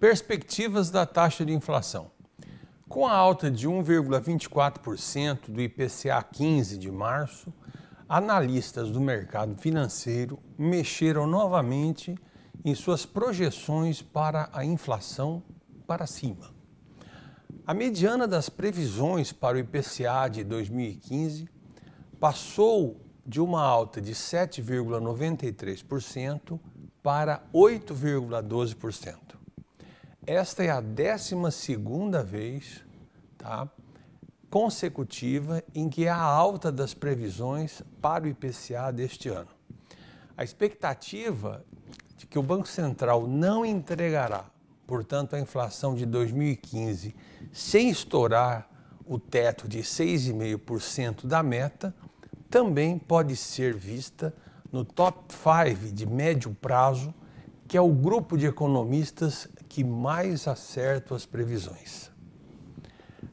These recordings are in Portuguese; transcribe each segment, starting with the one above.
Perspectivas da taxa de inflação. Com a alta de 1,24% do IPCA 15 de março, analistas do mercado financeiro mexeram novamente em suas projeções para a inflação para cima. A mediana das previsões para o IPCA de 2015 passou de uma alta de 7,93% para 8,12%. Esta é a 12 segunda vez tá, consecutiva em que há alta das previsões para o IPCA deste ano. A expectativa de que o Banco Central não entregará, portanto, a inflação de 2015 sem estourar o teto de 6,5% da meta, também pode ser vista no top 5 de médio prazo que é o grupo de economistas que mais acerta as previsões.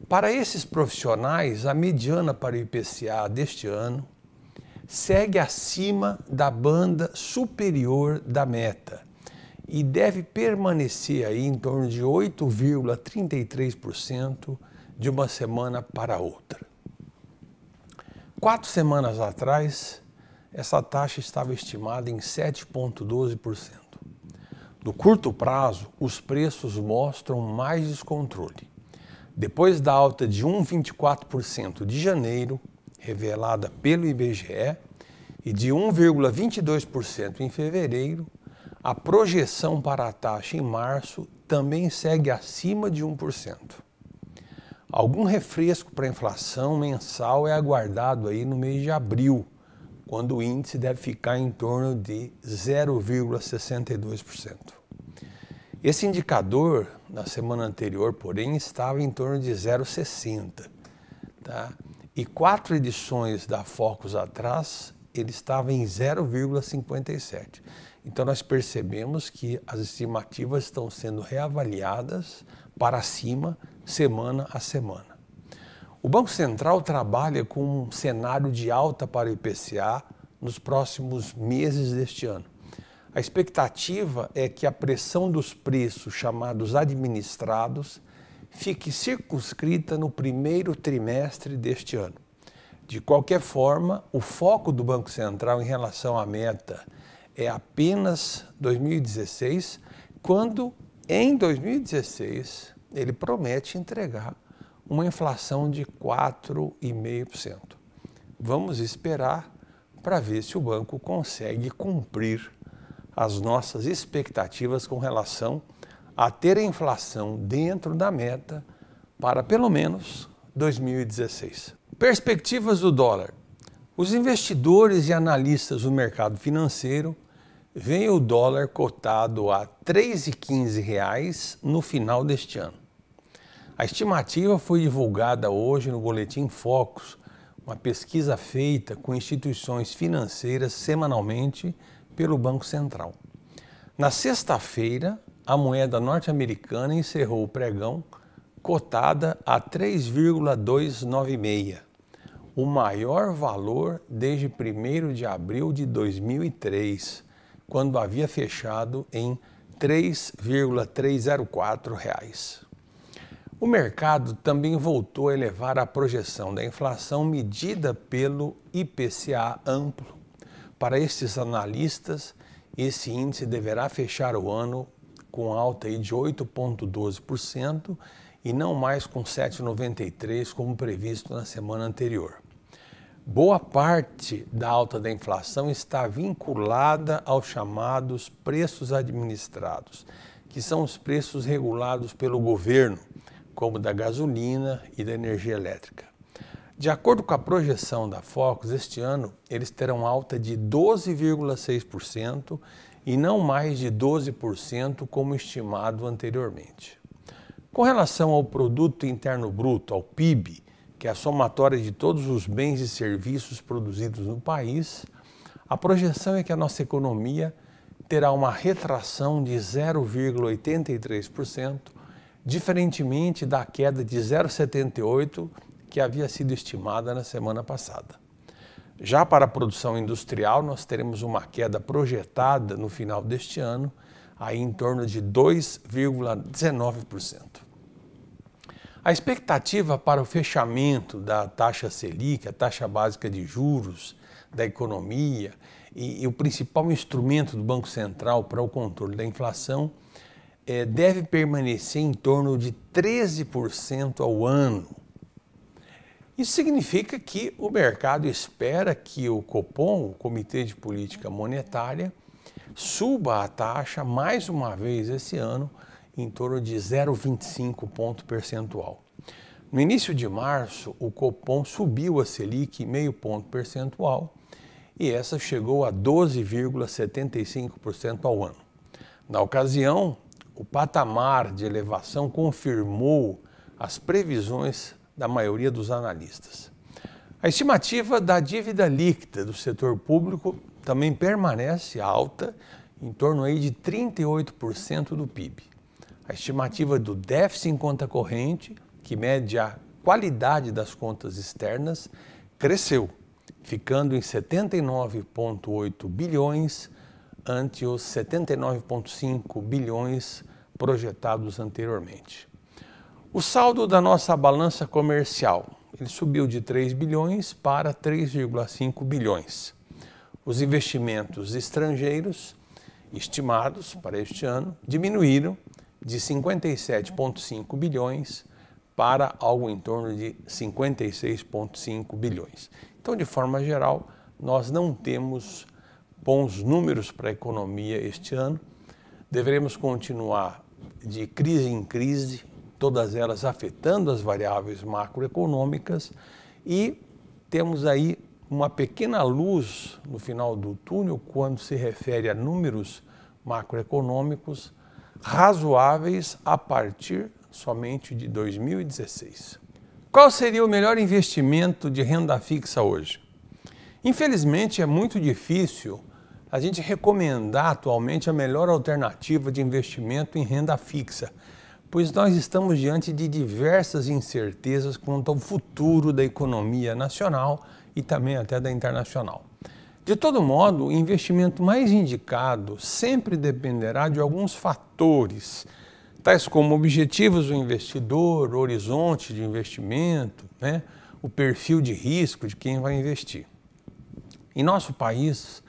Para esses profissionais, a mediana para o IPCA deste ano segue acima da banda superior da meta e deve permanecer aí em torno de 8,33% de uma semana para outra. Quatro semanas atrás, essa taxa estava estimada em 7,12%. No curto prazo, os preços mostram mais descontrole. Depois da alta de 1,24% de janeiro, revelada pelo IBGE, e de 1,22% em fevereiro, a projeção para a taxa em março também segue acima de 1%. Algum refresco para a inflação mensal é aguardado aí no mês de abril quando o índice deve ficar em torno de 0,62%. Esse indicador, na semana anterior, porém, estava em torno de 0,60%. Tá? E quatro edições da Focus atrás, ele estava em 0,57%. Então, nós percebemos que as estimativas estão sendo reavaliadas para cima, semana a semana. O Banco Central trabalha com um cenário de alta para o IPCA nos próximos meses deste ano. A expectativa é que a pressão dos preços chamados administrados fique circunscrita no primeiro trimestre deste ano. De qualquer forma, o foco do Banco Central em relação à meta é apenas 2016, quando em 2016 ele promete entregar uma inflação de 4,5%. Vamos esperar para ver se o banco consegue cumprir as nossas expectativas com relação a ter a inflação dentro da meta para pelo menos 2016. Perspectivas do dólar. Os investidores e analistas do mercado financeiro veem o dólar cotado a R$ 3,15 no final deste ano. A estimativa foi divulgada hoje no Boletim Focus, uma pesquisa feita com instituições financeiras semanalmente pelo Banco Central. Na sexta-feira, a moeda norte-americana encerrou o pregão cotada a 3,296, o maior valor desde 1 de abril de 2003, quando havia fechado em 3,304 reais. O mercado também voltou a elevar a projeção da inflação medida pelo IPCA amplo. Para estes analistas, esse índice deverá fechar o ano com alta de 8,12% e não mais com 7,93% como previsto na semana anterior. Boa parte da alta da inflação está vinculada aos chamados preços administrados, que são os preços regulados pelo governo como da gasolina e da energia elétrica. De acordo com a projeção da Focus, este ano eles terão alta de 12,6% e não mais de 12% como estimado anteriormente. Com relação ao produto interno bruto, ao PIB, que é a somatória de todos os bens e serviços produzidos no país, a projeção é que a nossa economia terá uma retração de 0,83% diferentemente da queda de 0,78 que havia sido estimada na semana passada. Já para a produção industrial, nós teremos uma queda projetada no final deste ano, aí em torno de 2,19%. A expectativa para o fechamento da taxa Selic, a taxa básica de juros da economia e, e o principal instrumento do Banco Central para o controle da inflação, é, deve permanecer em torno de 13% ao ano. Isso significa que o mercado espera que o Copom, o Comitê de Política Monetária, suba a taxa mais uma vez esse ano em torno de 0,25 ponto percentual. No início de março, o Copom subiu a Selic meio ponto percentual e essa chegou a 12,75% ao ano. Na ocasião, o patamar de elevação confirmou as previsões da maioria dos analistas. A estimativa da dívida líquida do setor público também permanece alta, em torno aí de 38% do PIB. A estimativa do déficit em conta corrente, que mede a qualidade das contas externas, cresceu, ficando em 79,8 bilhões ante os 79,5 bilhões projetados anteriormente. O saldo da nossa balança comercial ele subiu de 3 bilhões para 3,5 bilhões. Os investimentos estrangeiros estimados para este ano diminuíram de 57,5 bilhões para algo em torno de 56,5 bilhões. Então, de forma geral, nós não temos bons números para a economia este ano. Deveremos continuar de crise em crise, todas elas afetando as variáveis macroeconômicas, e temos aí uma pequena luz no final do túnel quando se refere a números macroeconômicos razoáveis a partir somente de 2016. Qual seria o melhor investimento de renda fixa hoje? Infelizmente, é muito difícil a gente recomendar atualmente a melhor alternativa de investimento em renda fixa, pois nós estamos diante de diversas incertezas quanto ao futuro da economia nacional e também até da internacional. De todo modo, o investimento mais indicado sempre dependerá de alguns fatores, tais como objetivos do investidor, horizonte de investimento, né? o perfil de risco de quem vai investir. Em nosso país,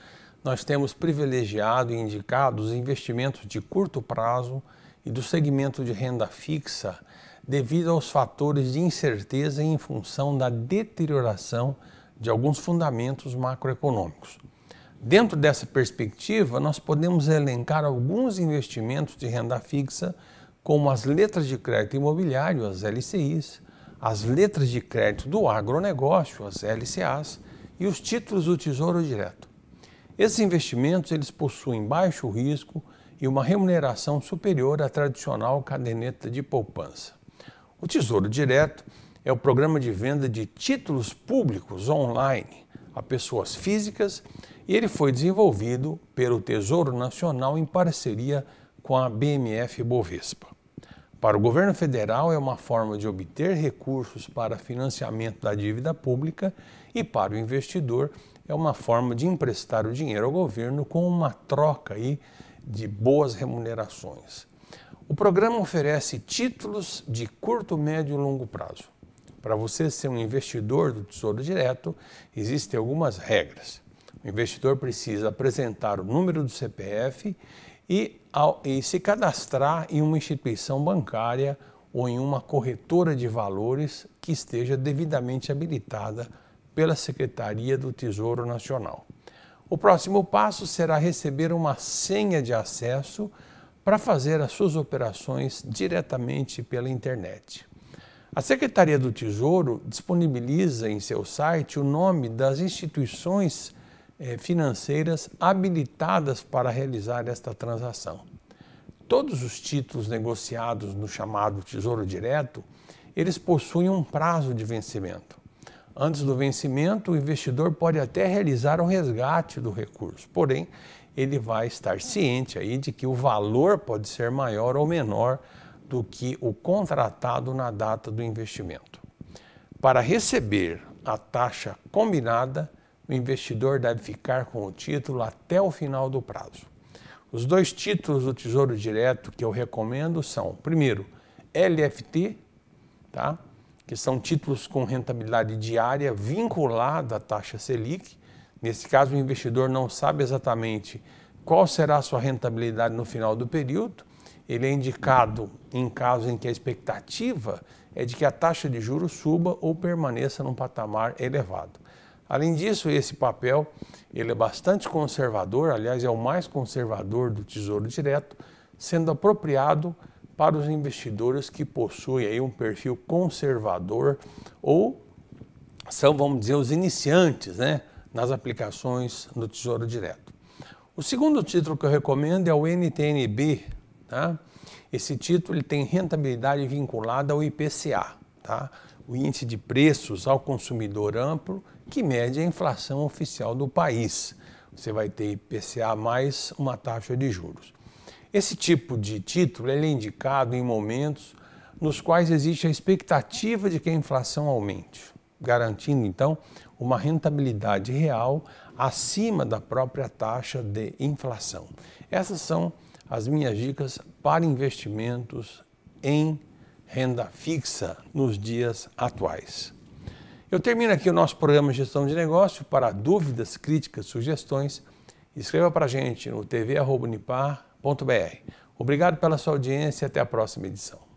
nós temos privilegiado e indicado os investimentos de curto prazo e do segmento de renda fixa devido aos fatores de incerteza em função da deterioração de alguns fundamentos macroeconômicos. Dentro dessa perspectiva, nós podemos elencar alguns investimentos de renda fixa, como as letras de crédito imobiliário, as LCIs, as letras de crédito do agronegócio, as LCAs, e os títulos do Tesouro Direto. Esses investimentos eles possuem baixo risco e uma remuneração superior à tradicional caderneta de poupança. O Tesouro Direto é o programa de venda de títulos públicos online a pessoas físicas e ele foi desenvolvido pelo Tesouro Nacional em parceria com a BMF Bovespa. Para o governo federal, é uma forma de obter recursos para financiamento da dívida pública e, para o investidor, é uma forma de emprestar o dinheiro ao governo com uma troca aí de boas remunerações. O programa oferece títulos de curto, médio e longo prazo. Para você ser um investidor do Tesouro Direto, existem algumas regras. O investidor precisa apresentar o número do CPF e, ao, e se cadastrar em uma instituição bancária ou em uma corretora de valores que esteja devidamente habilitada pela Secretaria do Tesouro Nacional. O próximo passo será receber uma senha de acesso para fazer as suas operações diretamente pela internet. A Secretaria do Tesouro disponibiliza em seu site o nome das instituições eh, financeiras habilitadas para realizar esta transação. Todos os títulos negociados no chamado Tesouro Direto, eles possuem um prazo de vencimento. Antes do vencimento, o investidor pode até realizar um resgate do recurso, porém, ele vai estar ciente aí de que o valor pode ser maior ou menor do que o contratado na data do investimento. Para receber a taxa combinada, o investidor deve ficar com o título até o final do prazo. Os dois títulos do Tesouro Direto que eu recomendo são, primeiro, LFT, tá? que são títulos com rentabilidade diária vinculada à taxa Selic. Nesse caso, o investidor não sabe exatamente qual será a sua rentabilidade no final do período. Ele é indicado em casos em que a expectativa é de que a taxa de juros suba ou permaneça num patamar elevado. Além disso, esse papel ele é bastante conservador, aliás, é o mais conservador do Tesouro Direto, sendo apropriado para os investidores que possuem aí um perfil conservador ou são, vamos dizer, os iniciantes né, nas aplicações no Tesouro Direto. O segundo título que eu recomendo é o NTNB. Tá? Esse título ele tem rentabilidade vinculada ao IPCA, tá? o Índice de Preços ao Consumidor Amplo, que mede a inflação oficial do país. Você vai ter IPCA mais uma taxa de juros. Esse tipo de título é indicado em momentos nos quais existe a expectativa de que a inflação aumente, garantindo então uma rentabilidade real acima da própria taxa de inflação. Essas são as minhas dicas para investimentos em renda fixa nos dias atuais. Eu termino aqui o nosso programa Gestão de Negócio. Para dúvidas, críticas, sugestões, escreva para a gente no tv.unipar.com Obrigado pela sua audiência e até a próxima edição.